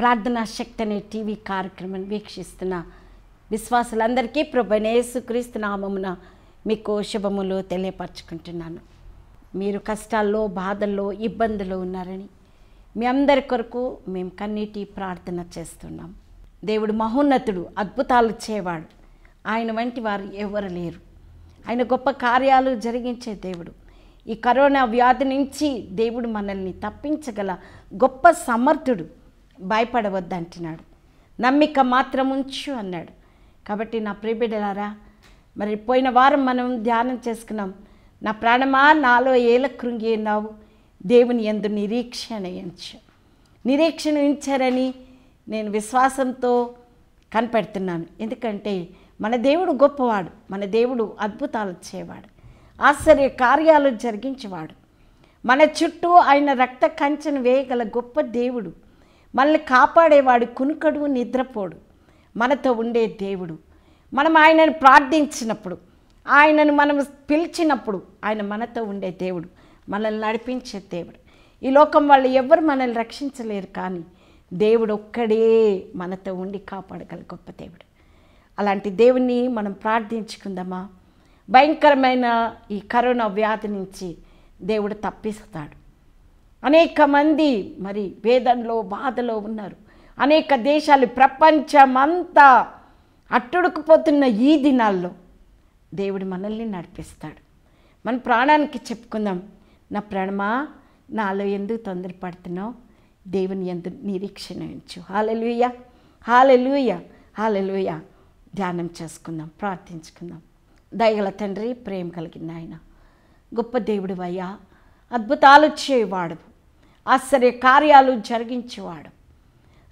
ప్రార్థనా శక్తి అనే టీవీ కార్యక్రమం వీక్షిస్తున్న విశ్వాసులందరికీ క్రీస్తు నామమున మీకు శుభములు తెలియపరచుకుంటున్నాను మీరు కష్టాల్లో బాధల్లో ఇబ్బందులు ఉన్నారని మీ అందరి కొరకు మేము కన్నీటి ప్రార్థన చేస్తున్నాం దేవుడు మహోన్నతుడు అద్భుతాలు చేవాడు ఆయన వంటి వారు ఎవరు లేరు ఆయన గొప్ప కార్యాలు జరిగించే దేవుడు ఈ కరోనా వ్యాధి నుంచి దేవుడు మనల్ని తప్పించగల గొప్ప సమర్థుడు భయపడవద్దు అంటున్నాడు నమ్మిక మాత్రం ఉంచు అన్నాడు కాబట్టి నా ప్రియబిడ్డలారా మరి పోయిన వారం మనం ధ్యానం చేసుకున్నాం నా ప్రాణమా నాలో ఏల కృంగి ఉన్నావు దేవుని ఎందు నిరీక్షణ ఎంచు నిరీక్షణ ఉంచారని నేను విశ్వాసంతో కనపెడుతున్నాను ఎందుకంటే మన దేవుడు గొప్పవాడు మన దేవుడు అద్భుతాలు చేయవాడు ఆశ్చర్య కార్యాలు జరిగించేవాడు మన చుట్టూ ఆయన రక్త కంచెను వేయగల గొప్ప దేవుడు మనల్ని కాపాడేవాడు కునుకడు నిద్రపోడు మనతో ఉండే దేవుడు మనం ఆయనను ప్రార్థించినప్పుడు ఆయనను మనం పిలిచినప్పుడు ఆయన మనతో ఉండే దేవుడు మనల్ని నడిపించే దేవుడు ఈ లోకం వాళ్ళు ఎవరు మనల్ని రక్షించలేరు కానీ దేవుడు ఒక్కడే మనతో ఉండి కాపాడగల గొప్ప దేవుడు అలాంటి దేవుణ్ణి మనం ప్రార్థించుకుందామా భయంకరమైన ఈ కరోనా వ్యాధి నుంచి దేవుడు తప్పిస్తాడు అనేక మంది మరి వేదంలో బాధలో ఉన్నారు అనేక దేశాలు ప్రపంచమంతా అట్టుడుకుపోతున్న ఈ దినాల్లో దేవుడు మనల్ని నడిపిస్తాడు మన ప్రాణానికి చెప్పుకుందాం నా ప్రాణమా నాలో ఎందుకు పడుతున్నావు దేవుని ఎందు నిరీక్షణ ఉంచు హాలెలుయ హాలెలుయ హాలెలుయ ధ్యానం చేసుకుందాం ప్రార్థించుకుందాం దయగల తండ్రి ప్రేమ కలిగింది ఆయన గొప్ప దేవుడు అయ్యా అద్భుతాలు చేయవాడు ఆశ్చర్య కార్యాలు జరిగించేవాడు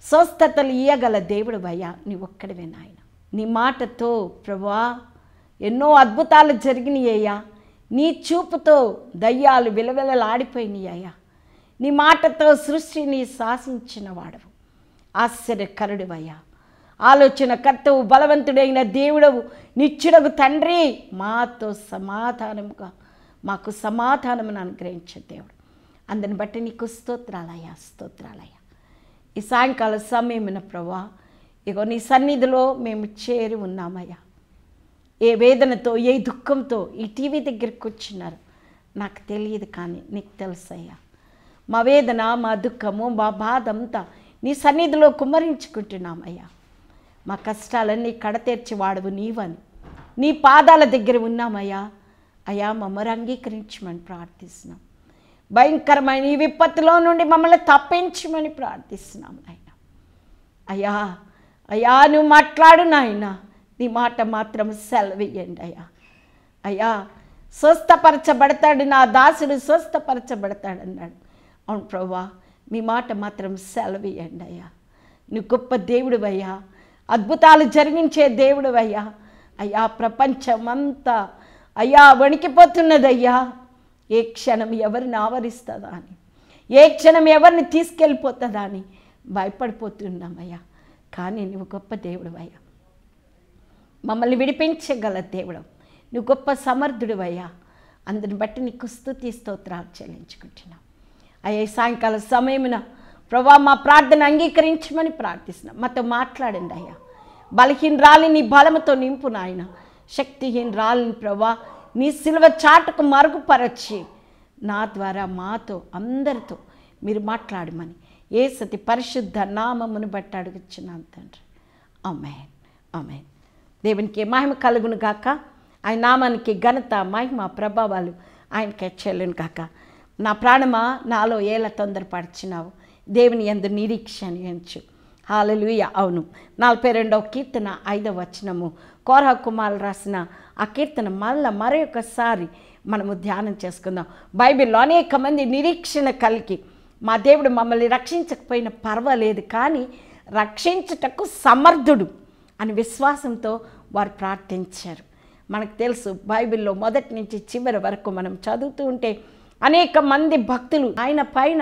స్వస్థతలు ఇయ్యగల దేవుడు భయ నీ ఒక్కడివే నాయన నీ మాటతో ప్రభా ఎన్నో అద్భుతాలు జరిగినాయ్యా నీ చూపుతో దయ్యాలు విలవిలలాడిపోయినాయ్యా నీ మాటతో సృష్టిని శాసించిన వాడవు ఆశ్చర్యకరుడివయ్యా కర్తవు బలవంతుడైన దేవుడవు నిచ్చుడవు తండ్రి మాతో సమాధానముగా మాకు సమాధానమును అనుగ్రహించే దేవుడు అందుని బట్టి నీకు స్తోత్రాలయ స్తోత్రాలయ ఈ సాయంకాల సమయమైన ప్రభా ఇగో నీ సన్నిధిలో మేము చేరి ఉన్నామయ్యా ఏ వేదనతో ఏ దుఃఖంతో ఈ టీవీ దగ్గరికి వచ్చినారు నాకు తెలియదు కానీ నీకు తెలుసయ్యా మా వేదన మా దుఃఖము మా బాధ అంతా నీ సన్నిధిలో కుమ్మరించుకుంటున్నామయ్యా మా కష్టాలన్నీ కడతేర్చి వాడవు నీవని నీ పాదాల దగ్గర ఉన్నామయ్యా అయ్యా మమ్మల్ని అంగీకరించమని ప్రార్థిస్తున్నాం భయంకరమైన ఈ విపత్తులో నుండి మమ్మల్ని తప్పించమని ప్రార్థిస్తున్నాం నాయన అయ్యా అయ్యా నువ్వు మాట్లాడు నాయన నీ మాట మాత్రం సెలవియ్యండి అయ్యా అయ్యా స్వస్థపరచబడతాడు నా దాసుడు స్వస్థపరచబడతాడు అన్నాడు అవును ప్రభా మీ మాట మాత్రం సెలవియండి అయ్యా నువ్వు గొప్ప దేవుడు అయ్యా అద్భుతాలు జరిగించే దేవుడు అయ్యా అయ్యా ప్రపంచమంతా అయ్యా వణికిపోతున్నదయ్యా ఏ క్షణం ఎవరిని ఆవరిస్తుందా అని ఏ క్షణం ఎవరిని తీసుకెళ్ళిపోతుందా అని భయపడిపోతున్నామయ్యా కానీ నువ్వు గొప్ప దేవుడు అయ్యా మమ్మల్ని విడిపించగల దేవుడు నువ్వు గొప్ప సమర్థుడు అయ్యా అందుని బట్టి నీకు స్థుతి స్తోత్రాలు చెల్లించుకుంటున్నాం అయ్యా సాయంకాల సమయమున ప్రభా మా ప్రార్థన అంగీకరించమని ప్రార్థిస్తున్నాం మాతో మాట్లాడండి అయ్యా బలహీనరాలిని బలముతో నింపు నాయన శక్తిహీనరాలిని ప్రభా నీ సిల్వ చాటుకు మరుగుపరచి నా ద్వారా మాతో అందరితో మీరు మాట్లాడమని ఏ సతి పరిశుద్ధ నామమును బట్టి అడుగుచ్చిన తండ్రి అమేన్ అమేన్ దేవునికి మహిమ కలుగును గాక ఆయన నామానికి ఘనత మహిమ ప్రభావాలు ఆయనకి చెల్లెను గాక నా ప్రాణమా నాలో ఏల తొందరపరిచినావు దేవుని ఎందు నిరీక్షణ ఎంచు హాలలుయ అవును నలభై రెండవ కీర్తన ఐదవ వచనము కోరహ కుమార్ రాసిన ఆ కీర్తన మళ్ళీ మరొకసారి మనము ధ్యానం చేసుకుందాం బైబిల్లో అనేక మంది నిరీక్షణ కలిగి మా దేవుడు మమ్మల్ని రక్షించకపోయినా పర్వాలేదు కానీ రక్షించుటకు సమర్థుడు అని విశ్వాసంతో వారు ప్రార్థించారు మనకు తెలుసు బైబిల్లో మొదటి నుంచి చివరి వరకు మనం చదువుతూ ఉంటే అనేక మంది భక్తులు ఆయన పైన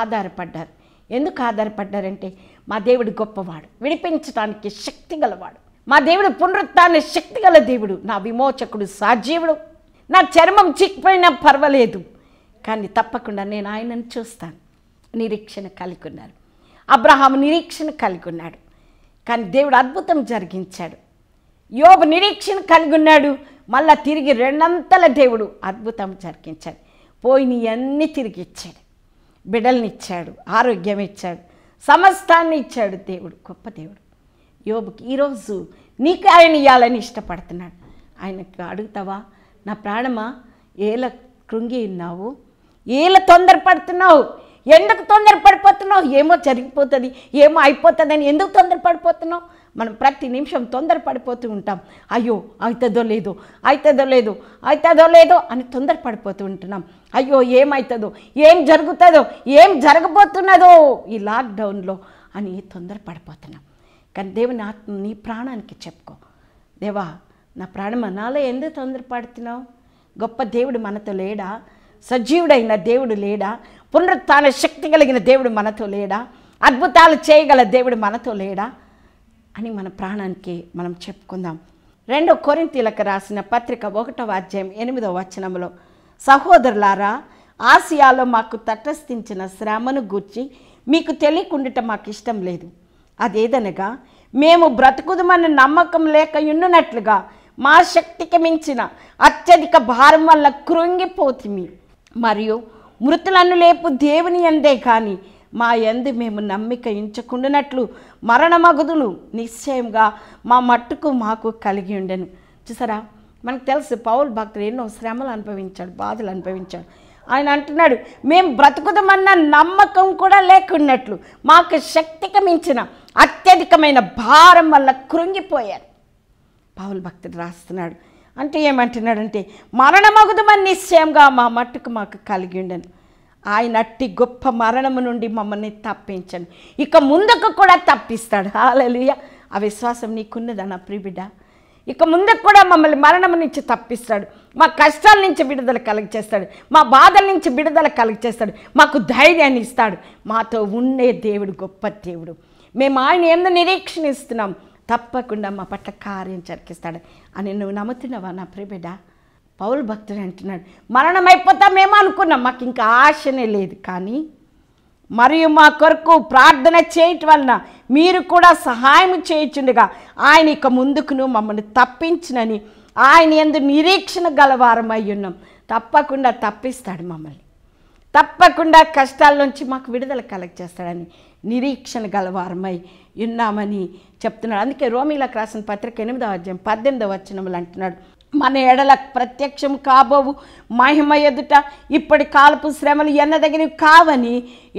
ఆధారపడ్డారు ఎందుకు ఆధారపడ్డారంటే మా దేవుడు గొప్పవాడు విడిపించడానికి శక్తి గలవాడు మా దేవుడు పునరుత్న శక్తి గల దేవుడు నా విమోచకుడు సాజీవుడు నా చర్మం చిక్కిపోయినా పర్వాలేదు కానీ తప్పకుండా నేను ఆయనను చూస్తాను నిరీక్షణ కలిగి ఉన్నారు అబ్రహాం నిరీక్షణ కలిగి ఉన్నాడు కానీ దేవుడు అద్భుతం జరిగించాడు యోగ నిరీక్షణ కలిగి ఉన్నాడు మళ్ళా తిరిగి రెండంతల దేవుడు అద్భుతం జరిగించాడు పోయిని అన్నీ తిరిగి ఇచ్చాడు బిడల్ని ఇచ్చాడు ఆరోగ్యం ఇచ్చాడు సమస్తాన్ని ఇచ్చాడు దేవుడు గొప్ప దేవుడు యోబుకి ఈరోజు నీకు ఆయన ఇవ్వాలని ఇష్టపడుతున్నాడు ఆయనకు అడుగుతావా నా ప్రాణమా ఏల కృంగి ఉన్నావు ఏల తొందర పడుతున్నావు ఎందుకు తొందర పడిపోతున్నావు ఏమో జరిగిపోతుంది ఏమో అయిపోతుందని ఎందుకు తొందర పడిపోతున్నావు మనం ప్రతి నిమిషం తొందర పడిపోతూ ఉంటాం అయ్యో అవుతుందో లేదో అవుతుందో లేదో అవుతుందో లేదో అని తొందర పడిపోతూ ఉంటున్నాం అయ్యో ఏమవుతుందో ఏం జరుగుతుందో ఏం జరగబోతున్నదో ఈ లాక్డౌన్లో అని తొందర పడిపోతున్నాం కానీ దేవుని ఆత్మ నీ ప్రాణానికి చెప్పుకో దేవా నా ప్రాణం అనాలో ఎందుకు తొందరపడుతున్నావు గొప్ప దేవుడు మనతో లేడా సజీవుడైన దేవుడు లేడా పునరుత్న శక్తి కలిగిన దేవుడు మనతో లేడా అద్భుతాలు చేయగల దేవుడు మనతో లేడా అని మన ప్రాణానికి మనం చెప్పుకుందాం రెండో కొరింతీలకు రాసిన పత్రిక ఒకటవ అధ్యాయం ఎనిమిదవ వచనంలో సహోదరులారా ఆసియాలో మాకు తటస్థించిన శ్రమను గూర్చి మీకు తెలియకుండా మాకు ఇష్టం లేదు అదేదనగా మేము బ్రతుకుదమన్న నమ్మకం లేక ఉన్నట్లుగా మా శక్తికి మించిన అత్యధిక భారం వల్ల కృంగిపోతుంది మరియు మృతులను లేపు దేవుని ఎందే కానీ మా ఎందు మేము నమ్మిక ఇంచకుండానట్లు మరణమగుదులు నిశ్చయంగా మా మట్టుకు మాకు కలిగి ఉండను చూసారా మనకు తెలుసు పౌల్ భక్తులు ఎన్నో శ్రమలు అనుభవించాడు బాధలు అనుభవించాడు ఆయన అంటున్నాడు మేము బ్రతుకుదమన్న నమ్మకం కూడా లేకున్నట్లు మాకు శక్తికి మించిన అత్యధికమైన భారం వల్ల కృంగిపోయారు పావుల భక్తుడు రాస్తున్నాడు అంటే ఏమంటున్నాడంటే మరణమగుదమని నిశ్చయంగా మా మట్టుకు మాకు కలిగి ఉండను ఆయన అట్టి గొప్ప మరణము నుండి మమ్మల్ని తప్పించను ఇక ముందుకు కూడా తప్పిస్తాడు హాలలుయ ఆ విశ్వాసం నీకున్నదా నా ప్రిబిడ ఇక ముందుకు కూడా మమ్మల్ని మరణం నుంచి తప్పిస్తాడు మా కష్టాల నుంచి విడుదల కలుగ చేస్తాడు మా బాధల నుంచి విడుదల కలుగ చేస్తాడు మాకు ధైర్యాన్ని ఇస్తాడు మాతో ఉండే దేవుడు గొప్ప దేవుడు మేము ఆయన ఏమైనా నిరీక్షణిస్తున్నాం తప్పకుండా మా పట్ల కార్యం జరిగిస్తాడు అని నువ్వు నమ్ముతున్నావా నా ప్రియబిడ్డ పౌరు భక్తుడు అంటున్నాడు మరణం మేము అనుకున్నాం మాకు ఇంకా ఆశనే లేదు కానీ మరియు మా కొరకు ప్రార్థన చేయటం వలన మీరు కూడా సహాయం చేయించుండగా ఆయన ఇక ముందుకును మమ్మల్ని తప్పించునని ఆయన ఎందు నిరీక్షణ గలవారమై ఉన్నాం తప్పకుండా తప్పిస్తాడు మమ్మల్ని తప్పకుండా కష్టాల నుంచి మాకు విడుదల కలెక్ట్ చేస్తాడని నిరీక్షణ గలవారమై ఉన్నామని చెప్తున్నాడు అందుకే రోమిలకు రాసిన పత్రిక ఎనిమిదవ అధ్యాయం పద్దెనిమిదవ వచనములు అంటున్నాడు మన ఎడల ప్రత్యక్షం కాబోవు మహిమ ఎదుట ఇప్పటి కాలపు శ్రమలు ఎన్నదగినవి కావని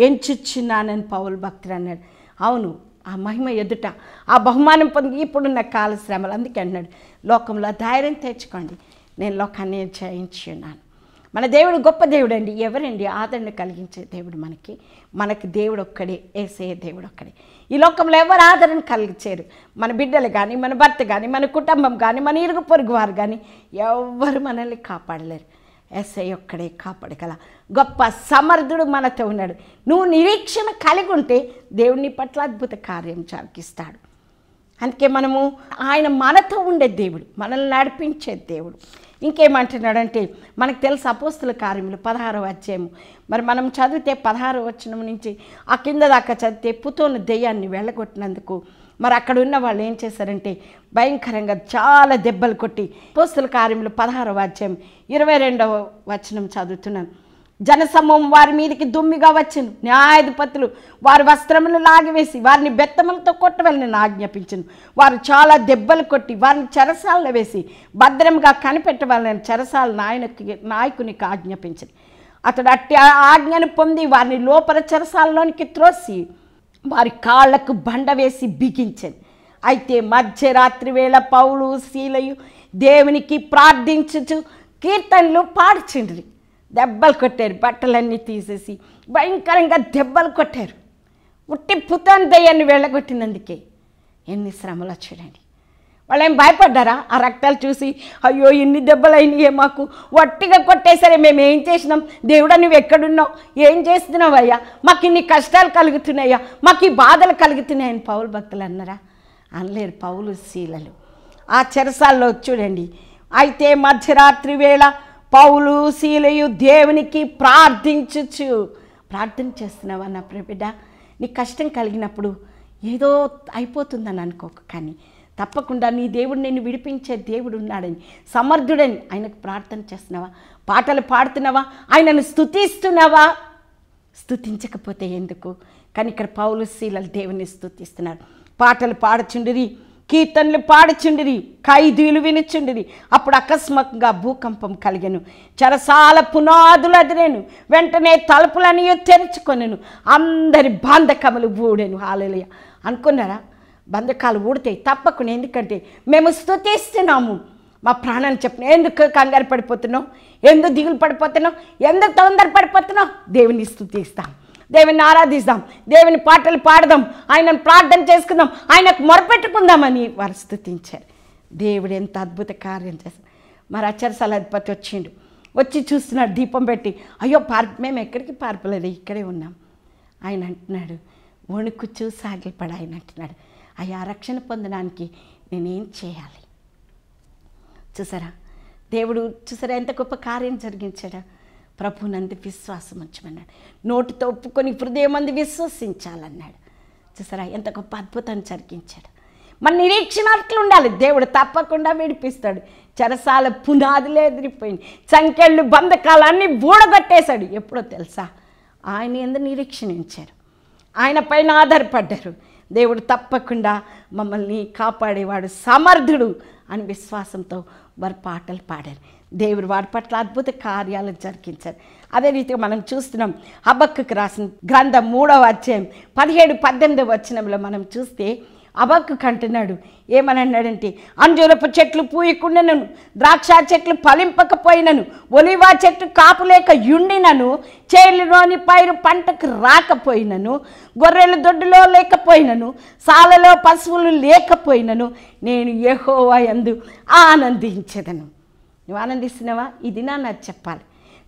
ఎంచుచున్నానని పౌలు భక్తులు అన్నాడు అవును ఆ మహిమ ఎదుట ఆ బహుమానం పొంది ఇప్పుడున్న కాల శ్రమలు అందుకే అన్నాడు లోకంలో ధైర్యం తెచ్చుకోండి నేను లోకాన్ని జయించి ఉన్నాను మన దేవుడు గొప్ప దేవుడు అండి ఎవరండి ఆదరణ కలిగించే దేవుడు మనకి మనకి దేవుడు ఒక్కడే వేసే దేవుడు ఒక్కడే ఈ లోకంలో ఎవరు ఆదరణ కలిగించారు మన బిడ్డలు కానీ మన భర్త కానీ మన కుటుంబం కానీ మన ఇరుగు పొరుగు వారు కానీ ఎవరు మనల్ని కాపాడలేరు ఎస్ఐ ఒక్కడే కాపాడగల గొప్ప సమర్థుడు మనతో ఉన్నాడు నువ్వు నిరీక్షణ కలిగి ఉంటే దేవుడిని పట్ల అద్భుత కార్యం జరిగిస్తాడు అందుకే మనము ఆయన మనతో ఉండే దేవుడు మనల్ని నడిపించే దేవుడు ఇంకేమంటున్నాడంటే మనకు తెలుసు అపోస్తుల కార్యములు పదహారో అధ్యాయము మరి మనం చదివితే పదహారో వచ్చిన నుంచి ఆ కింద దాకా చదివితే పుతోను దెయ్యాన్ని వెళ్ళగొట్టినందుకు మరి అక్కడ ఉన్న వాళ్ళు ఏం చేశారంటే భయంకరంగా చాలా దెబ్బలు కొట్టి పోస్తుల కార్యములు పదహారవ అధ్యాయం ఇరవై రెండవ వచనం చదువుతున్నాను జనసమూహం వారి మీదకి దుమ్మిగా వచ్చిను న్యాయాధిపతులు వారి వస్త్రములు లాగివేసి వారిని బెత్తములతో కొట్టవలని ఆజ్ఞాపించను వారు చాలా దెబ్బలు కొట్టి వారిని చెరసాలను వేసి భద్రంగా కనిపెట్టవాలని చెరసాల నాయనకి నాయకునికి ఆజ్ఞాపించను అతడు అట్టి ఆజ్ఞను పొంది వారిని లోపల చెరసాలలోనికి త్రోసి వారి కాళ్లకు బండ వేసి బిగించను అయితే మధ్యరాత్రి వేళ పౌలు శీలయు దేవునికి ప్రార్థించుచు కీర్తనలు పాడిచిండ్రి దెబ్బలు కొట్టారు బట్టలన్నీ తీసేసి భయంకరంగా దెబ్బలు కొట్టారు ఉట్టి పుతాన్ దయ్యాన్ని వెళ్ళగొట్టినందుకే ఎన్ని శ్రమలు చూడండి వాళ్ళు ఏం భయపడ్డారా ఆ రక్తాలు చూసి అయ్యో ఇన్ని దెబ్బలైనాయే మాకు వట్టిగా కొట్టేసరే మేము ఏం చేసినాం దేవుడా నువ్వు ఎక్కడున్నావు ఏం చేస్తున్నావయ్యా మాకు ఇన్ని కష్టాలు కలుగుతున్నాయా మాకు ఈ బాధలు కలుగుతున్నాయని పౌలు భక్తులు అన్నారా అనలేరు పౌలు శీలలు ఆ చెరసాల్లో చూడండి అయితే మధ్యరాత్రి వేళ పౌలు శీలయు దేవునికి ప్రార్థించచ్చు ప్రార్థన చేస్తున్నావా నా ప్రబిడ్డ నీ కష్టం కలిగినప్పుడు ఏదో అయిపోతుందని అనుకోక కానీ తప్పకుండా నీ దేవుడు నేను విడిపించే దేవుడు ఉన్నాడని సమర్థుడని ఆయనకు ప్రార్థన చేస్తున్నావా పాటలు పాడుతున్నావా ఆయనను స్థుతిస్తున్నావా స్థుతించకపోతే ఎందుకు కానీ ఇక్కడ పౌలు శీలలు దేవుని స్థుతిస్తున్నారు పాటలు పాడచుండిరి కీర్తనలు పాడుచుండిరి ఖైదీలు వినుచుండిరి అప్పుడు అకస్మాత్తుగా భూకంపం కలిగాను చరసాల పునాదులు అదిరేను వెంటనే తలుపులని తెరుచుకొనను అందరి బంధకములు ఊడెను హాలయ్య అనుకున్నారా బంధకాలు ఊడితే తప్పకుండా ఎందుకంటే మేము స్థుతిస్తున్నాము మా ప్రాణాన్ని చెప్పిన ఎందుకు కంగారు పడిపోతున్నావు ఎందుకు దిగులు పడిపోతున్నావు ఎందుకు తొందర పడిపోతున్నావు దేవుని స్థుతిస్తాం దేవుని ఆరాధిస్తాం దేవుని పాటలు పాడదాం ఆయనను ప్రార్థన చేసుకుందాం ఆయనకు మొరపెట్టుకుందామని వారు స్థుతించారు దేవుడు ఎంత అద్భుత కార్యం చేశారు మరి అచ్చరసాల అధిపతి వచ్చిండు వచ్చి చూస్తున్నాడు దీపం పెట్టి అయ్యో పార్ మేము ఎక్కడికి పార్పలేదు ఇక్కడే ఉన్నాం ఆయన అంటున్నాడు వణుకుచూ సాగిలపడ ఆయన అంటున్నాడు అయ్యా రక్షణ పొందడానికి నేనేం చేయాలి చూసారా దేవుడు చూసారా ఎంత గొప్ప కార్యం జరిగించాడా ప్రభునందు విశ్వాసం ఉంచమన్నాడు నోటితో ఒప్పుకొని హృదయం అంది విశ్వసించాలన్నాడు చూసారా ఎంత గొప్ప అద్భుతాన్ని జరిగించాడు మన నిరీక్షణ ఉండాలి దేవుడు తప్పకుండా విడిపిస్తాడు చెరసాల పునాదులే ఎదిరిపోయింది సంఖ్యళ్ళు బంధకాలన్నీ బూడగొట్టేశాడు ఎప్పుడో తెలుసా ఆయన ఎంత నిరీక్షణించారు ఆయన పైన ఆధారపడ్డారు దేవుడు తప్పకుండా మమ్మల్ని కాపాడేవాడు సమర్థుడు అని విశ్వాసంతో వారు పాటలు పాడారు దేవుడు వారి పట్ల అద్భుత కార్యాలు జరిగించారు అదే రీతిగా మనం చూస్తున్నాం అబక్కుకు రాసిన గ్రంథం మూడవ అధ్యాయం పదిహేడు పద్దెనిమిది వచ్చినంలో మనం చూస్తే అబక్కు కంటున్నాడు ఏమనన్నాడంటే అంజూరపు చెట్లు పూయకుండినను ద్రాక్ష చెట్లు ఫలింపకపోయినను ఒలివా చెట్టు కాపులేక యుండినను చేలులోని పైరు పంటకు రాకపోయినను గొర్రెలు దొడ్డులో లేకపోయినను సాలలో పశువులు లేకపోయినను నేను ఎహోవా ఎందు ఆనందించదను నువ్వు ఆనందిస్తున్నావా ఇది నా నాకు చెప్పాలి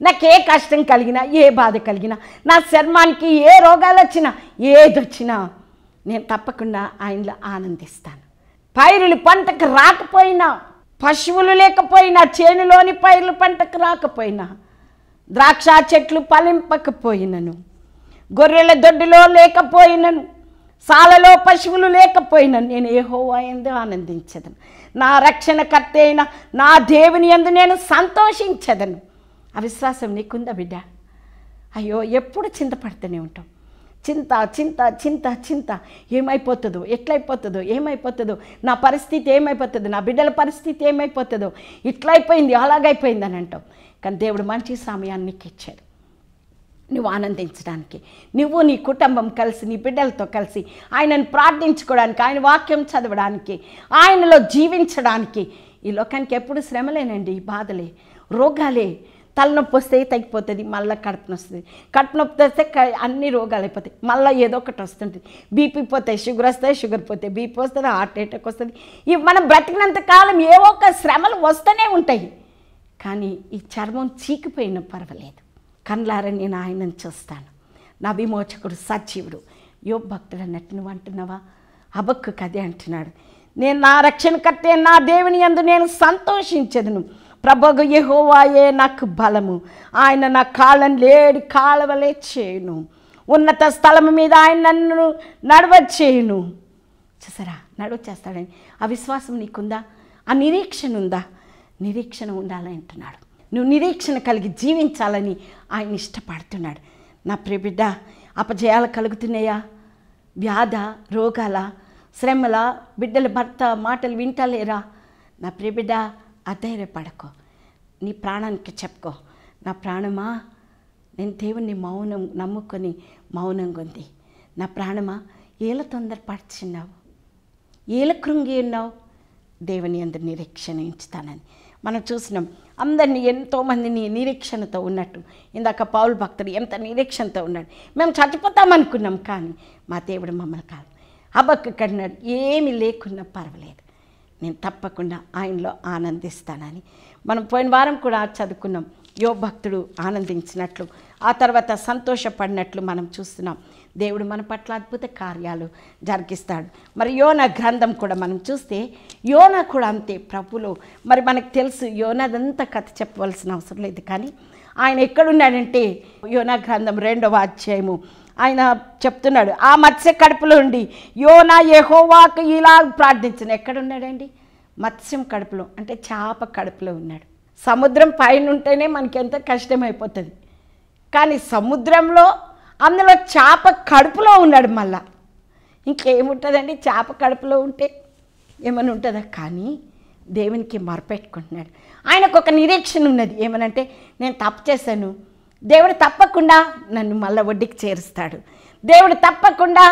నాకే కష్టం కలిగినా ఏ బాధ కలిగినా నా చర్మానికి ఏ రోగాలు వచ్చినా ఏదొచ్చినా నేను తప్పకుండా ఆయనలో ఆనందిస్తాను పైరులు పంటకు రాకపోయినా పశువులు లేకపోయినా చేనులోని పైరులు పంటకు రాకపోయినా ద్రాక్ష చెట్లు పలింపకపోయినను గొర్రెల దొడ్డులో లేకపోయినను సాలలో పశువులు లేకపోయినా నేను హో అయిందో ఆనందించదను నా రక్షణకర్త అయిన నా దేవుని ఎందు నేను సంతోషించదను అవిశ్వాసం నీకుందా బిడ్డ అయ్యో ఎప్పుడు చింతపడుతూనే ఉంటావు చింత చింత చింత చింత ఏమైపోతుందో ఎట్లయిపోతుందో ఏమైపోతుందో నా పరిస్థితి ఏమైపోతుందో నా బిడ్డల పరిస్థితి ఏమైపోతుందో ఇట్లయిపోయింది అలాగైపోయింది అని అంటావు కానీ దేవుడు మంచి సమయాన్ని ఇచ్చాడు నువ్వు ఆనందించడానికి నువ్వు నీ కుటుంబం కలిసి నీ బిడ్డలతో కలిసి ఆయనను ప్రార్థించుకోవడానికి ఆయన వాక్యం చదవడానికి ఆయనలో జీవించడానికి ఈ లోకానికి ఎప్పుడు శ్రమలేనండి బాధలే రోగాలే తలనొప్పి వస్తే తగ్గిపోతుంది మళ్ళీ కడుపు వస్తుంది కడుపు నొప్పి వస్తే అన్ని రోగాలు అయిపోతాయి మళ్ళీ ఏదో ఒకటి వస్తుంటుంది బీపీ పోతే షుగర్ వస్తాయి షుగర్ పోతాయి బీపీ వస్తుంది హార్ట్ అటాక్ వస్తుంది ఇవి మనం బ్రతికినంత కాలం ఏవో ఒక శ్రమలు వస్తూనే ఉంటాయి కానీ ఈ చర్మం చీకిపోయిన పర్వాలేదు కళ్ళారా నేను ఆయనను చూస్తాను నా విమోచకుడు సజీవుడు యో భక్తుడు అన్నట్టు నువ్వు అంటున్నావా అబక్కు కదే అంటున్నాడు నేను నా రక్షణ కట్టే నా దేవుని ఎందు నేను సంతోషించదును ప్రభగు యహోవాయే నాకు బలము ఆయన నా కాలం లేడి కాలవలే చేయను ఉన్నత స్థలం మీద ఆయన నన్ను నడవచ్చేయను చూసారా నడవచ్చేస్తాడని ఆ విశ్వాసం నీకుందా ఆ నిరీక్షణ ఉందా నిరీక్షణ ఉండాలంటున్నాడు నువ్వు నిరీక్షణ కలిగి జీవించాలని ఆయన ఇష్టపడుతున్నాడు నా ప్రియబిడ్డ అపజయాలు కలుగుతున్నాయా వ్యాధ రోగాల శ్రమల బిడ్డల భర్త మాటలు వింటలేరా నా ప్రియబిడ్డ అధైర్యపడకో నీ ప్రాణానికి చెప్పుకో నా ప్రాణమా నేను దేవుణ్ణి మౌనం నమ్ముకొని మౌనంగా ఉంది నా ప్రాణమా ఏల తొందరపరిచిన్నావు ఏల కృంగి ఉన్నావు దేవుని అందరు నిరీక్షణ ఉంచుతానని మనం చూసినాం అందరినీ ఎంతోమందిని నిరీక్షణతో ఉన్నట్టు ఇందాక పావులు భక్తుడు ఎంత నిరీక్షణతో ఉన్నాడు మేము చచ్చిపోతామనుకున్నాం కానీ మా దేవుడు మమ్మల్ని కాదు అబ్బక్కు కడినాడు ఏమి లేకున్నా పర్వాలేదు నేను తప్పకుండా ఆయనలో ఆనందిస్తానని మనం పోయిన వారం కూడా చదువుకున్నాం యో భక్తుడు ఆనందించినట్లు ఆ తర్వాత సంతోషపడినట్లు మనం చూస్తున్నాం దేవుడు మన పట్ల అద్భుత కార్యాలు జరిగిస్తాడు మరి యోన గ్రంథం కూడా మనం చూస్తే యోన కూడా అంతే ప్రభులో మరి మనకు తెలుసు యోనదంతా కథ చెప్పవలసిన అవసరం లేదు కానీ ఆయన ఎక్కడున్నాడంటే యోన గ్రంథం రెండవ అధ్యాయము ఆయన చెప్తున్నాడు ఆ మత్స్య కడుపులో ఉండి యోన యహోవాకు ఇలా ప్రార్థించిన ఎక్కడున్నాడండి మత్స్యం కడుపులో అంటే చేప కడుపులో ఉన్నాడు సముద్రం పైన ఉంటేనే మనకి ఎంత కష్టమైపోతుంది కానీ సముద్రంలో అందులో చేప కడుపులో ఉన్నాడు మళ్ళా ఇంకేముంటుందండి చేప కడుపులో ఉంటే ఏమైనా ఉంటుందా కానీ దేవునికి మరపెట్టుకుంటున్నాడు ఆయనకు ఒక నిరీక్షణ ఉన్నది ఏమనంటే నేను తప్పు చేశాను దేవుడు తప్పకుండా నన్ను మళ్ళా ఒడ్డుకి చేరుస్తాడు దేవుడు తప్పకుండా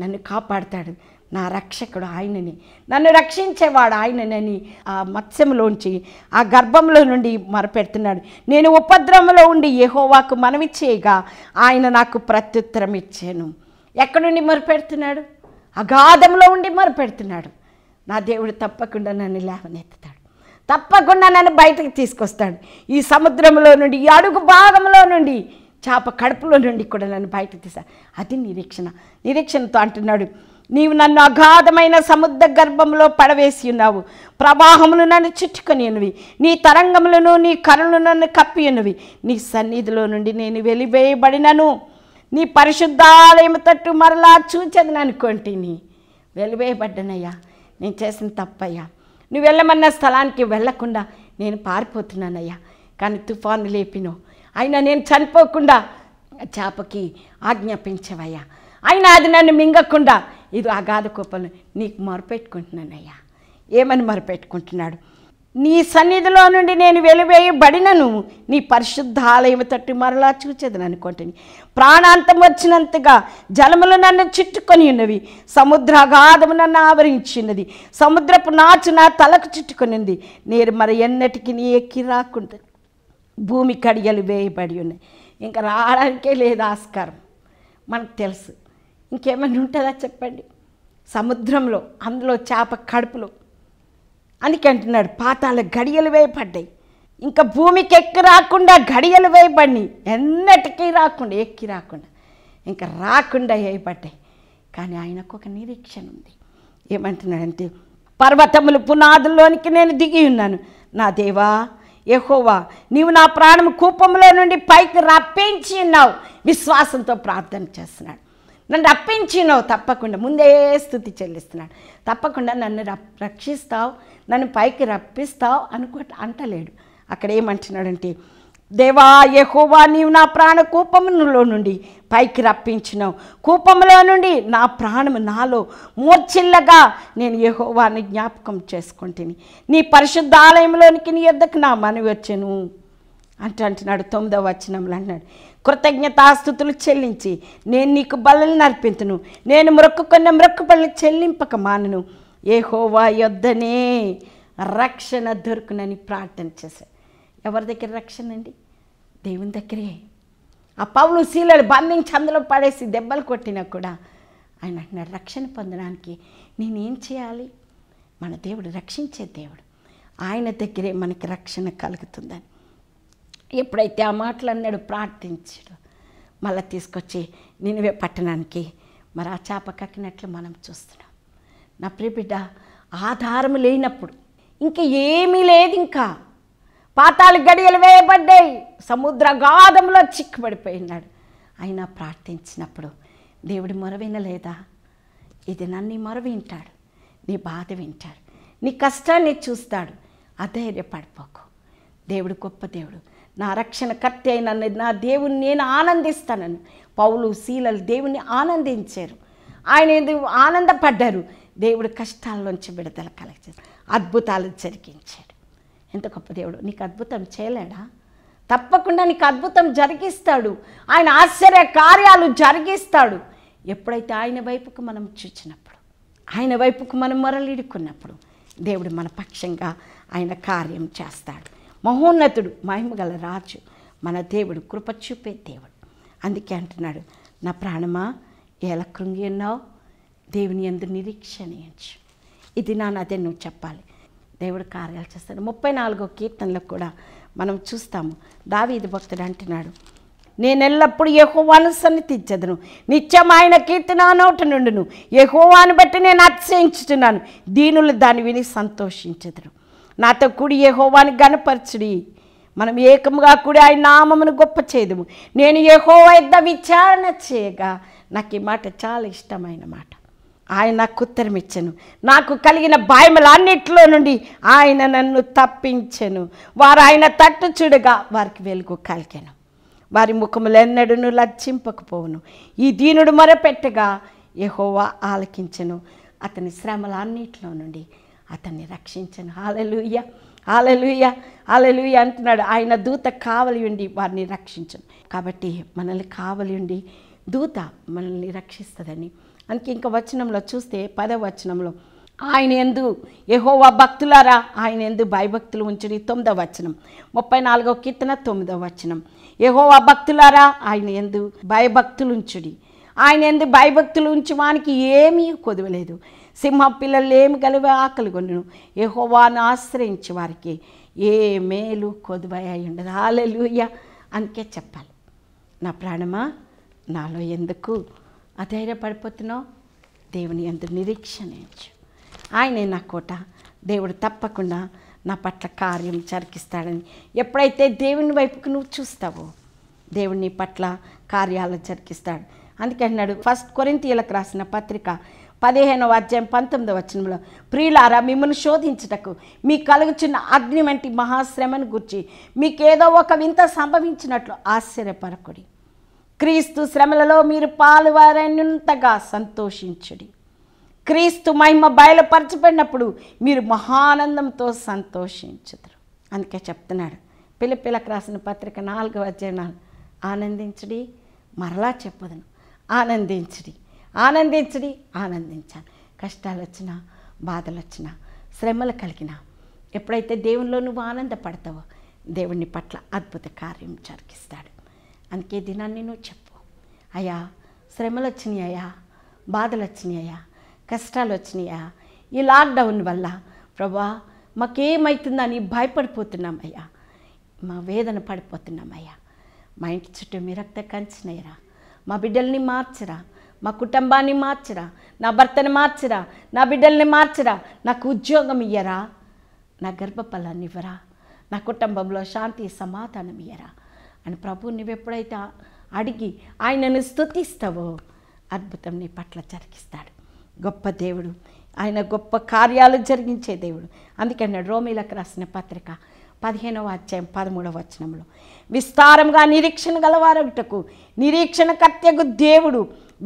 నన్ను కాపాడుతాడు నా రక్షకుడు ఆయనని నన్ను రక్షించేవాడు ఆయననని ఆ మత్స్యంలోంచి ఆ గర్భంలో నుండి మరపెడుతున్నాడు నేను ఉపద్రవంలో ఉండి ఏహోవాకు మనవి చేయగా ఆయన నాకు ప్రత్యుత్తరం ఇచ్చాను ఎక్కడుండి మరపెడుతున్నాడు అగాధంలో ఉండి మరపెడుతున్నాడు నా దేవుడు తప్పకుండా నన్ను లేవనెత్తుతాడు తప్పకుండా నన్ను బయటకు తీసుకొస్తాడు ఈ సముద్రంలో నుండి ఈ అడుగు భాగంలో నుండి చేప కడుపులో నుండి కూడా నన్ను బయటకు తీసా అది నిరీక్షణ నిరీక్షణతో అంటున్నాడు నీవు నన్ను అగాధమైన సముద్ర గర్భంలో పడవేసి ఉన్నావు ప్రవాహములు నన్ను చుట్టుకొనివి నీ తరంగములను నీ కరుణలు నన్ను కప్పియున్నవి నీ సన్నిధిలో నుండి నేను వెలివేయబడినను నీ పరిశుద్ధాలయం తట్టు మరలా చూచదని నీ వెలివేయబడ్డనయ్యా నేను చేసిన తప్పయ్యా నువ్వు వెళ్ళమన్న స్థలానికి వెళ్ళకుండా నేను పారిపోతున్నానయ్యా కానీ తుఫాను లేపినో అయినా నేను చనిపోకుండా చేపకి ఆజ్ఞాపించవయ్యా అయినా అది నన్ను మింగకుండా ఇది అగాధ కోపలు నీకు మొరపెట్టుకుంటున్నానయ్యా ఏమని మొరపెట్టుకుంటున్నాడు నీ సన్నిధిలో నుండి నేను వెలివేయబడినను నీ పరిశుద్ధ ఆలయం తట్టు మరలా చూచేది అనుకుంటుంది ప్రాణాంతం వచ్చినంతగా జలములు నన్ను చుట్టుకొని ఉన్నవి సముద్ర అగాధము నన్ను ఆవరించినది సముద్రపు నాచు నా తలకు చుట్టుకొనింది నేను మరి ఎన్నటికి నీ ఎక్కి రాకుండా భూమి కడియలు వేయబడి ఉన్నాయి ఇంకా రావడానికే లేదు ఆస్కారం మనకు తెలుసు ఇంకేమైనా ఉంటుందా చెప్పండి సముద్రంలో అందులో చేప కడుపులో అందుకే అంటున్నాడు పాతాల గడియలు వేయబడ్డాయి ఇంకా భూమికి ఎక్కి రాకుండా గడియలు వేయబడినాయి ఎన్నటికీ రాకుండా ఎక్కి రాకుండా ఇంకా రాకుండా వేయబడ్డాయి కానీ ఆయనకు ఒక నిరీక్షణ ఉంది ఏమంటున్నాడంటే పర్వతములు పునాదుల్లోనికి నేను దిగి ఉన్నాను నా దేవా ఎహోవా నీవు నా ప్రాణం కూపంలో నుండి పైకి రప్పించి ఉన్నావు విశ్వాసంతో ప్రార్థన చేస్తున్నాడు నన్ను రప్పించినావు తప్పకుండా ముందే స్థుతి చెల్లిస్తున్నాడు తప్పకుండా నన్ను రప్ రక్షిస్తావు నన్ను పైకి రప్పిస్తావు అనుకు అంటలేడు అక్కడ ఏమంటున్నాడంటే దేవా యహోవా నీవు నా ప్రాణ కూపములో నుండి పైకి రప్పించినావు కూపంలో నుండి నా ప్రాణము నాలో మూర్చిల్లగా నేను ఎహోవాని జ్ఞాపకం చేసుకుంటుని నీ పరిశుద్ధ ఆలయంలోనికి నీ ఎద్దకు నా మనవి వచ్చాను అంటూ అంటున్నాడు తొమ్మిదవ వచనంలో అన్నాడు కృతజ్ఞతాస్థుతులు చెల్లించి నేను నీకు బలను నర్పింతును నేను మొక్కుకున్న మొక్కు పళ్ళు చెల్లింపక మానను ఏ హోవా యొద్దనే రక్షణ దొరుకునని ప్రార్థన చేశాను ఎవరి దగ్గర రక్షణ అండి దేవుని దగ్గరే ఆ పౌలు శీలలు బంధించి అందులో పడేసి దెబ్బలు కొట్టినా కూడా ఆయన అంటున్నాడు రక్షణ పొందడానికి నేనేం చేయాలి మన దేవుడు రక్షించే దేవుడు ఆయన దగ్గరే మనకి రక్షణ కలుగుతుందని ఎప్పుడైతే ఆ మాటలు అన్నాడు ప్రార్థించాడు మళ్ళీ తీసుకొచ్చి నినివే పట్టణానికి మరి ఆ చేప కక్కినట్లు మనం చూస్తున్నాం నా ప్రియబిడ్డ ఆధారం లేనప్పుడు ఇంకా ఏమీ లేదు ఇంకా పాతాలు గడియలు వేయబడ్డాయి సముద్ర గాధంలో చిక్కుబడిపోయినాడు అయినా ప్రార్థించినప్పుడు దేవుడు మొర వినలేదా ఇది నన్ను మొర వింటాడు నీ బాధ వింటాడు నీ కష్టాన్ని చూస్తాడు అధైర్యపడిపోకు దేవుడు గొప్ప దేవుడు నా రక్షణకర్త అయిన నా దేవుని నేను ఆనందిస్తానని పౌలు శీలలు దేవుణ్ణి ఆనందించారు ఆయన ఆనందపడ్డారు దేవుడు కష్టాల్లోంచి విడుదల కలిగించారు అద్భుతాలు జరిగించాడు ఎంత గొప్ప దేవుడు నీకు అద్భుతం చేయలేడా తప్పకుండా నీకు అద్భుతం జరిగిస్తాడు ఆయన ఆశ్చర్య కార్యాలు జరిగిస్తాడు ఎప్పుడైతే ఆయన వైపుకు మనం చూచినప్పుడు ఆయన వైపుకు మనం మొరలిడుకున్నప్పుడు దేవుడు మన పక్షంగా ఆయన కార్యం చేస్తాడు మహోన్నతుడు మహిమగల రాజు మన దేవుడు కృపచూపే దేవుడు అందుకే అంటున్నాడు నా ప్రాణమా ఎలా కృంగి ఉన్నావు దేవుని ఎందు నిరీక్షణించు ఇది నా అదే నువ్వు చెప్పాలి దేవుడు కార్యాలు చేస్తాడు ముప్పై నాలుగో కీర్తనలో కూడా మనం చూస్తాము దావీది భక్తుడు అంటున్నాడు నేను ఎల్లప్పుడూ యహోవాను తీర్చదును నిత్యం ఆయన కీర్తి నా నుండును యహోవాను బట్టి నేను అతిశయించుతున్నాను దీనులు దాన్ని విని సంతోషించదును నాతో కూడి ఏ గణపరచుడి గనపరచుడి మనం ఏకముగా కూడి ఆయన నామమును గొప్ప చేదుము నేను ఏ హోవా యుద్ధ విచారణ చేయగా నాకు ఈ మాట చాలా ఇష్టమైన మాట ఆయన నాకు ఉత్తరం ఇచ్చను నాకు కలిగిన భయములన్నిటిలో నుండి ఆయన నన్ను తప్పించెను వారు ఆయన తట్టు చూడగా వారికి వెలుగు కలిగాను వారి ముఖములెన్నడూను లజ్జింపకపోవును ఈ దీనుడు మొరపెట్టగా యహోవా ఆలకించెను అతని శ్రమలన్నిటిలో నుండి అతన్ని రక్షించను హాలలుయ్య హాలలుయ్య హాలలుయ్య అంటున్నాడు ఆయన దూత కావలి ఉండి వారిని రక్షించను కాబట్టి మనల్ని కావలి ఉండి దూత మనల్ని రక్షిస్తుందని అందుకే ఇంకా వచనంలో చూస్తే పదవ వచనంలో ఆయన ఎందు యహోవా భక్తులారా ఆయన ఎందు భయభక్తులు ఉంచుడి తొమ్మిదవ వచనం ముప్పై నాలుగో కీర్తన తొమ్మిదవ వచనం యహోవా భక్తులారా ఆయన ఎందు భయభక్తులు ఉంచుడి ఆయన ఎందు భయభక్తులు వానికి ఏమీ కొదవలేదు సింహ పిల్లలు ఏమి కలివే ఆకలి కొను యహోవాను ఆశ్రయించి వారికి ఏ మేలు కొదువయ్యి ఉండదు హాలెలుయ అందుకే చెప్పాలి నా ప్రాణమా నాలో ఎందుకు అధైర్యపడిపోతున్నావు దేవుని ఎందు నిరీక్షణించు ఆయనే నా కోట దేవుడు తప్పకుండా నా పట్ల కార్యం జరిగిస్తాడని ఎప్పుడైతే దేవుని వైపుకు నువ్వు చూస్తావో దేవుని పట్ల కార్యాలు జరిగిస్తాడు అందుకే అన్నాడు ఫస్ట్ కొరింతీయులకు రాసిన పత్రిక పదిహేను అధ్యాయం పంతొమ్మిదవ వచనంలో ప్రియులారా మిమ్మల్ని శోధించుటకు మీకు కలుగుచున్న అగ్ని వంటి మహాశ్రమను గుర్చి మీకేదో ఒక వింత సంభవించినట్లు ఆశ్చర్యపరకుడి క్రీస్తు శ్రమలలో మీరు పాలువారైనంతగా సంతోషించుడి క్రీస్తు మహిమ బయలుపరచబడినప్పుడు మీరు మహానందంతో సంతోషించుదురు అందుకే చెప్తున్నాడు పిల్ల పిల్లకు రాసిన పత్రిక నాలుగవ అధ్యాయం ఆనందించడి మరలా చెప్పదును ఆనందించడి ఆనందించడి ఆనందించాను కష్టాలు వచ్చినా బాధలు వచ్చినా శ్రమలు కలిగినా ఎప్పుడైతే దేవునిలో నువ్వు ఆనందపడతావో దేవుని పట్ల అద్భుత కార్యం జరిగిస్తాడు అందుకే దినాన్ని నువ్వు చెప్పు అయ్యా శ్రమలు వచ్చినాయా బాధలు వచ్చినాయా కష్టాలు వచ్చినాయా ఈ లాక్డౌన్ వల్ల ప్రభా మాకేమవుతుందని భయపడిపోతున్నామయ్యా మా వేదన పడిపోతున్నామయ్యా మా ఇంటి చుట్టూ మీ రక్త కంచినయ్యరా మా బిడ్డల్ని మార్చరా మా కుటుంబాన్ని మార్చరా నా భర్తని మార్చరా నా బిడ్డల్ని మార్చరా నాకు ఉద్యోగం ఇయ్యరా నా గర్భఫలాన్ని ఇవ్వరా నా కుటుంబంలో శాంతి సమాధానం ఇయ్యరా అని ప్రభు నువ్వెప్పుడైతే అడిగి ఆయనను స్థుతిస్తావో అద్భుతం నీ పట్ల జరిగిస్తాడు గొప్ప దేవుడు ఆయన గొప్ప కార్యాలు జరిగించే దేవుడు అందుకని రోమిలకు రాసిన పత్రిక పదిహేనవ అధ్యాయం పదమూడవ వచనంలో విస్తారంగా నిరీక్షణ గలవారటకు నిరీక్షణ కర్త్యకు దేవుడు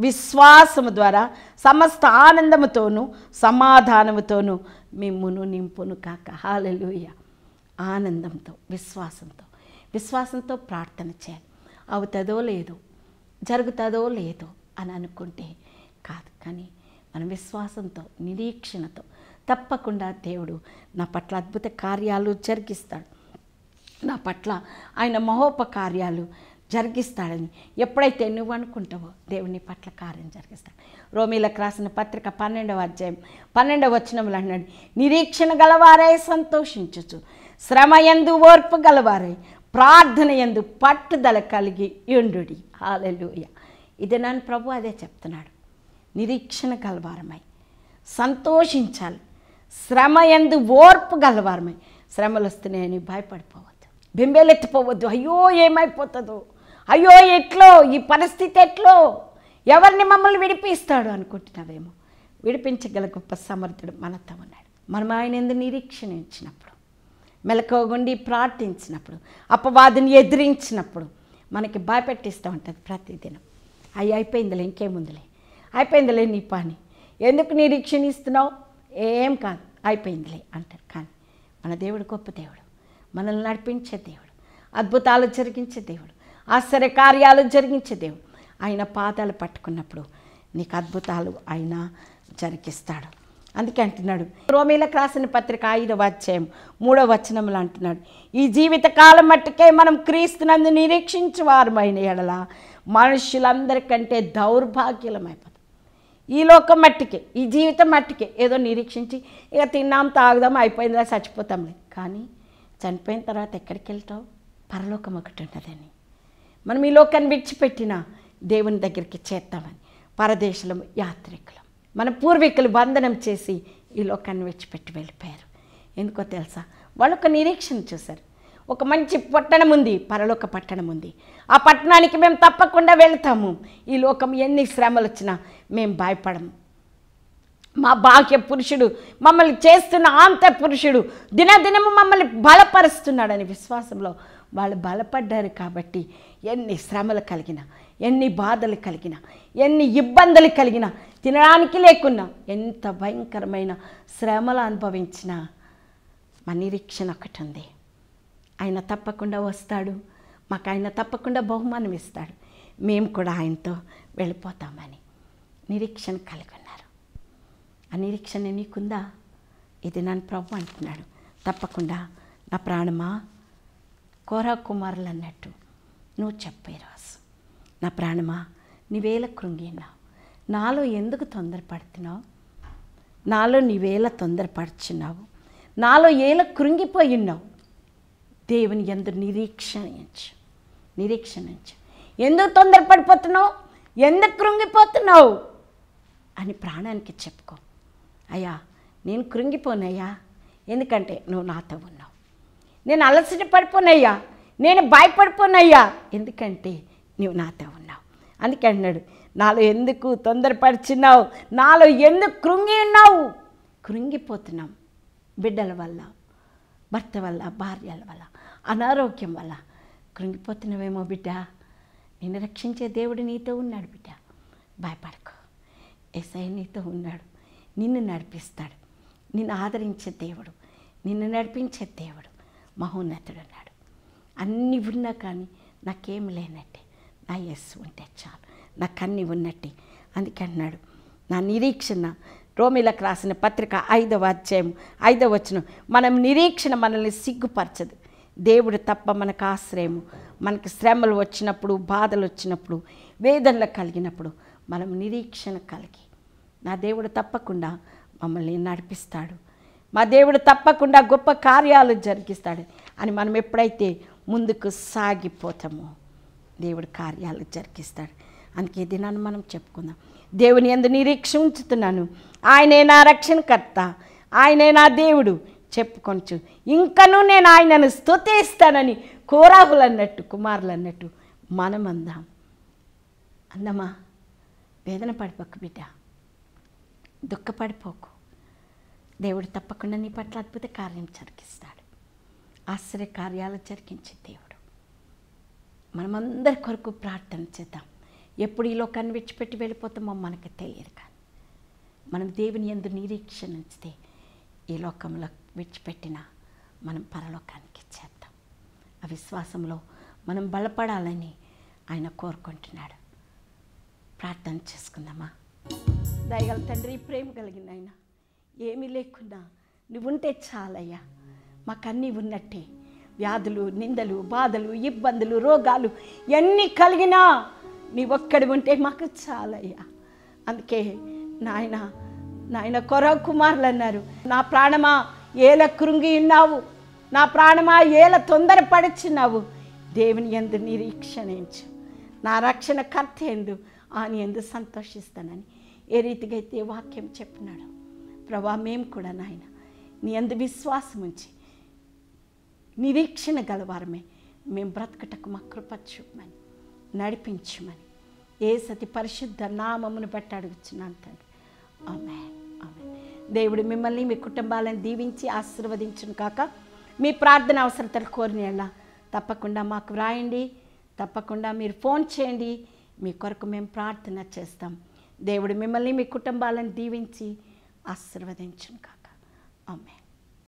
విశ్వాసము ద్వారా సమస్త ఆనందముతోనూ సమాధానముతోనూ మిమ్మును నింపును కాక హాలలుయ ఆనందంతో విశ్వాసంతో విశ్వాసంతో ప్రార్థన చేయాలి అవుతుందో లేదో జరుగుతుందో లేదో అని అనుకుంటే కాదు కానీ మన విశ్వాసంతో నిరీక్షణతో తప్పకుండా దేవుడు నా పట్ల అద్భుత కార్యాలు జరిగిస్తాడు నా పట్ల ఆయన మహోపకార్యాలు జరిగిస్తాడని ఎప్పుడైతే నువ్వు అనుకుంటావో దేవుని పట్ల కార్యం జరిగిస్తాడు రోమీలకు రాసిన పత్రిక పన్నెండవ అధ్యాయం పన్నెండవ వచనములు అన్నాడు నిరీక్షణ గలవారే సంతోషించచ్చు శ్రమ ఎందు ఓర్పు గలవారే ప్రార్థన ఎందు పట్టుదల కలిగి ఎండు హాలెలుయ ఇది నన్ను ప్రభు అదే చెప్తున్నాడు నిరీక్షణ గలవారమై సంతోషించాలి శ్రమ ఎందు ఓర్పు గలవారమే శ్రమలు వస్తున్నాయని భయపడిపోవద్దు బింబేలెత్తిపోవద్దు అయ్యో ఏమైపోతుందో అయ్యో ఎట్లో ఈ పరిస్థితి ఎట్లో ఎవరిని మమ్మల్ని విడిపిస్తాడు అనుకుంటున్నావేమో విడిపించగల గొప్ప సమర్థుడు మనతో ఉన్నాడు మనం ఆయన ఎందు నిరీక్షణ ఇచ్చినప్పుడు మెలకోగుండి ప్రార్థించినప్పుడు అపవాదిని ఎదిరించినప్పుడు మనకి భయపెట్టిస్తూ ఉంటుంది ప్రతిదినం అవి అయిపోయిందిలే ఇంకేముందిలే అయిపోయిందిలే నీ పని ఎందుకు నిరీక్షణిస్తున్నావు ఏం కాదు అయిపోయిందిలే అంటారు కానీ మన దేవుడు గొప్ప దేవుడు మనల్ని నడిపించే దేవుడు అద్భుతాలు జరిగించే దేవుడు ఆశ్చర్య కార్యాలు జరిగించే దేవుడు ఆయన పాదాలు పట్టుకున్నప్పుడు నీకు అద్భుతాలు ఆయన జరిగిస్తాడు అందుకే అంటున్నాడు రోమీలకు రాసిన పత్రిక ఐదవ అధ్యాయం మూడవ వచనములు అంటున్నాడు ఈ జీవితకాలం మట్టుకే మనం క్రీస్తునందు అయిన ఎడల మనుషులందరికంటే దౌర్భాగ్యులమైపోతాం ఈ లోకం మట్టికే ఈ జీవితం మట్టికే ఏదో నిరీక్షించి ఇక తిన్నాం తాగుదాం అయిపోయిందా చచ్చిపోతాంలే కానీ చనిపోయిన తర్వాత ఎక్కడికి వెళ్తావు పరలోకం ఒకటి ఉన్నదని మనం ఈ లోకాన్ని విడిచిపెట్టిన దేవుని దగ్గరికి చేద్దామని పరదేశం యాత్రికులం మన పూర్వీకులు బంధనం చేసి ఈ లోకాన్ని విడిచిపెట్టి వెళ్ళిపోయారు ఎందుకో తెలుసా వాళ్ళు ఒక నిరీక్షణ చూశారు ఒక మంచి పట్టణం ఉంది పరలోక పట్టణం ఉంది ఆ పట్టణానికి మేము తప్పకుండా వెళ్తాము ఈ లోకం ఎన్ని శ్రమలు వచ్చినా మేము భయపడము మా బాహ్య పురుషుడు మమ్మల్ని చేస్తున్న ఆంత పురుషుడు దినదినము మమ్మల్ని బలపరుస్తున్నాడని విశ్వాసంలో వాళ్ళు బలపడ్డారు కాబట్టి ఎన్ని శ్రమలు కలిగిన ఎన్ని బాధలు కలిగిన ఎన్ని ఇబ్బందులు కలిగిన తినడానికి లేకున్నా ఎంత భయంకరమైన శ్రమలు అనుభవించిన మా నిరీక్షణ ఒకటి ఉంది ఆయన తప్పకుండా వస్తాడు మాకు ఆయన తప్పకుండా బహుమానం ఇస్తాడు మేము కూడా ఆయనతో వెళ్ళిపోతామని నిరీక్షణ కలిగి ఉన్నారు ఆ నిరీక్షణ నీకుందా ఇది నన్ను ప్రభు అంటున్నాడు తప్పకుండా నా ప్రాణమా కోరా కుమారులు అన్నట్టు నువ్వు చెప్పే రాసు నా ప్రాణమా నీవేల కృంగిన్నావు నాలో ఎందుకు తొందరపడుతున్నావు నాలో నీవేల తొందరపడుచున్నావు నాలో ఏల ఉన్నావు దేవుని ఎందు నిరీక్షణించు నిరీక్షణించు ఎందుకు తొందరపడిపోతున్నావు ఎందుకు కృంగిపోతున్నావు అని ప్రాణానికి చెప్పుకో అయ్యా నేను కృంగిపోనయ్యా ఎందుకంటే నువ్వు నాతో ఉన్నావు నేను అలసట పడిపోనయ్యా నేను భయపడిపోనయ్యా ఎందుకంటే నువ్వు నాతో ఉన్నావు అందుకే అన్నాడు నాలో ఎందుకు తొందరపరిచినావు నాలో ఎందుకు కృంగి ఉన్నావు కృంగిపోతున్నాం బిడ్డల వల్ల భర్త వల్ల భార్యల వల్ల అనారోగ్యం వల్ల కృంగిపోతున్నావేమో బిడ్డ నిన్ను రక్షించే దేవుడు నీతో ఉన్నాడు బిడ్డ భయపడకు ఎస్ఐ నీతో ఉన్నాడు నిన్ను నడిపిస్తాడు నిన్ను ఆదరించే దేవుడు నిన్ను నడిపించే దేవుడు మహోన్నతుడు అన్నాడు అన్నీ ఉన్నా కానీ నాకేం లేనట్టే నా ఎస్ ఉంటే చాలు నాకు అన్నీ ఉన్నట్టే అందుకే అన్నాడు నా నిరీక్షణ రోమిలకు రాసిన పత్రిక ఐదవ అధ్యాయం ఐదవ వచనం మనం నిరీక్షణ మనల్ని సిగ్గుపరచదు దేవుడు తప్ప మనకు ఆశ్రయము మనకి శ్రమలు వచ్చినప్పుడు బాధలు వచ్చినప్పుడు వేదనలు కలిగినప్పుడు మనం నిరీక్షణ కలిగి నా దేవుడు తప్పకుండా మమ్మల్ని నడిపిస్తాడు మా దేవుడు తప్పకుండా గొప్ప కార్యాలు జరిగిస్తాడు అని మనం ఎప్పుడైతే ముందుకు సాగిపోతామో దేవుడు కార్యాలు జరిగిస్తాడు అందుకే దినాన్ని మనం చెప్పుకుందాం దేవుని ఎందు నిరీక్ష ఉంచుతున్నాను ఆయనే నా రక్షణకర్త ఆయనే నా దేవుడు చెప్పుకొనచ్చు ఇంకనూ నేను ఆయనను స్థుతిస్తానని కోరాహులు అన్నట్టు కుమారులు అన్నట్టు మనం అందాం అందమా వేదన పడిపోకు బిడ్డ దుఃఖపడిపోకు దేవుడు తప్పకుండా నీ పట్ల అద్భుత కార్యం జరిగిస్తాడు ఆశ్చర్య కార్యాలు జరిగించి దేవుడు మనమందరి కొరకు ప్రార్థన చేద్దాం ఎప్పుడు ఈ లోకాన్ని విడిచిపెట్టి వెళ్ళిపోతామో మనకు తెలియదు మనం దేవుని ఎందు నిరీక్షణ ఉంచితే ఈ లోకంలో విడిచిపెట్టిన మనం పరలోకానికి చేద్దాం ఆ విశ్వాసంలో మనం బలపడాలని ఆయన కోరుకుంటున్నాడు ప్రార్థన చేసుకుందామా దయగల తండ్రి ప్రేమ కలిగింది ఆయన ఏమీ లేకుండా నువ్వుంటే చాలయ్యా మాకన్నీ ఉన్నట్టే వ్యాధులు నిందలు బాధలు ఇబ్బందులు రోగాలు ఎన్ని కలిగినా నీ ఒక్కడి ఉంటే మాకు చాలయ్యా అందుకే నాయన నాయన కొర కుమారులు అన్నారు నా ప్రాణమా ఏల కృంగి ఉన్నావు నా ప్రాణమా ఏల తొందర తొందరపడుచున్నావు దేవుని ఎందు నిరీక్షణించు నా రక్షణ కర్త ఎందు ఆని ఎందు సంతోషిస్తానని ఏ రీతిగా అయితే వాక్యం చెప్పినాడు ప్రభా మేము కూడా నాయన నీ ఎందు విశ్వాసం ఉంచి నిరీక్షణ గలవారమే మేము బ్రతకటకు మా కృప చూపమని నడిపించమని ఏ సతి పరిశుద్ధ నామమును బట్టి అడుగుచున్నాను తండ్రి దేవుడు మిమ్మల్ని మీ కుటుంబాలను దీవించి ఆశీర్వదించును కాక మీ ప్రార్థన అవసరతలు కోరిన తప్పకుండా మాకు వ్రాయండి తప్పకుండా మీరు ఫోన్ చేయండి మీ కొరకు మేము ప్రార్థన చేస్తాం దేవుడు మిమ్మల్ని మీ కుటుంబాలను దీవించి ఆశీర్వదించును కాక అమ్మే